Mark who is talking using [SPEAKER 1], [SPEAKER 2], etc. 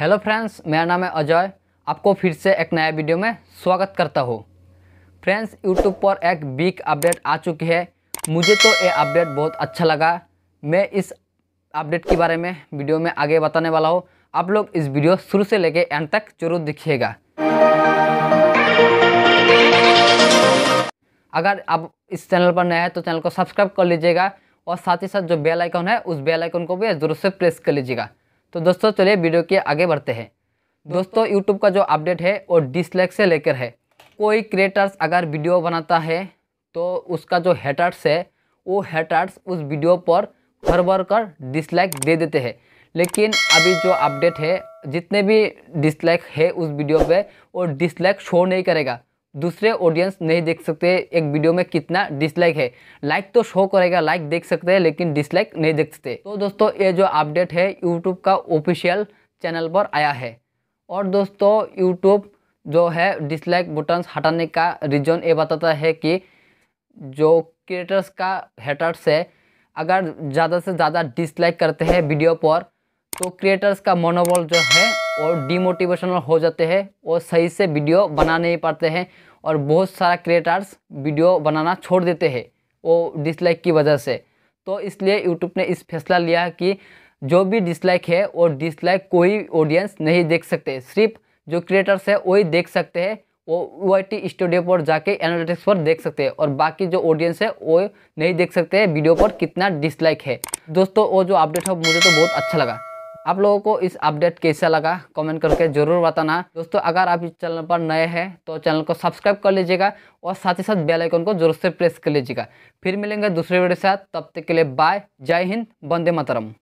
[SPEAKER 1] hello friends मेरा नाम है अजय आपको फिर से एक नया वीडियो में स्वागत करता हूँ फ्रेंड्स यूट्यूब पर एक बिग अपडेट आ चुकी है मुझे तो ये अपडेट बहुत अच्छा लगा मैं इस अपडेट के बारे में वीडियो में आगे बताने वाला हूँ आप लोग इस वीडियो शुरू से लेके एंड तक जरूर दिखिएगा अगर आप इस चैनल पर नया है तो चैनल को सब्सक्राइब कर लीजिएगा और साथ ही साथ जो बेल आइकन है उस बेल आइकन को भी ज़रूर से प्रेस कर लीजिएगा तो दोस्तों चलिए वीडियो के आगे बढ़ते हैं दोस्तों यूट्यूब का जो अपडेट है वो डिसलाइक से लेकर है कोई क्रिएटर्स अगर वीडियो बनाता है तो उसका जो हैटर्स है वो हैटर्स उस वीडियो पर भर भर कर डिसलाइक दे देते हैं लेकिन अभी जो अपडेट है जितने भी डिसलाइक है उस वीडियो पे वो डिसलाइक शो नहीं करेगा दूसरे ऑडियंस नहीं देख सकते एक वीडियो में कितना डिसलाइक है लाइक तो शो करेगा लाइक देख सकते हैं लेकिन डिसलाइक नहीं देख सकते तो दोस्तों ये जो अपडेट है यूट्यूब का ऑफिशियल चैनल पर आया है और दोस्तों यूट्यूब जो है डिसलाइक बटन्स हटाने का रीज़न ये बताता है कि जो क्रिएटर्स का हेटर्स है अगर ज़्यादा से ज़्यादा डिसलाइक करते हैं वीडियो पर तो क्रिएटर्स का मनोबल जो है और डिमोटिवेशनल हो जाते हैं और सही से वीडियो बना नहीं पाते हैं और बहुत सारा क्रिएटर्स वीडियो बनाना छोड़ देते हैं वो डिसलाइक की वजह से तो इसलिए यूट्यूब ने इस फैसला लिया कि जो भी डिसलाइक है वो डिसलाइक कोई ऑडियंस नहीं देख सकते सिर्फ जो क्रिएटर्स है वही देख सकते हैं वो ओ आई स्टूडियो पर जाके एनालिटिक्स पर देख सकते हैं और बाकी जो ऑडियंस है वो नहीं देख सकते हैं वीडियो पर कितना डिसलाइक है दोस्तों वो जो अपडेट है मुझे तो बहुत अच्छा लगा आप लोगों को इस अपडेट कैसा लगा कमेंट करके ज़रूर बताना दोस्तों अगर आप इस चैनल पर नए हैं तो चैनल को सब्सक्राइब कर लीजिएगा और साथ ही साथ बेल आइकन को जरूर से प्रेस कर लीजिएगा फिर मिलेंगे दूसरे वीडियो के साथ तब तक के लिए बाय जय हिंद वंदे मातरम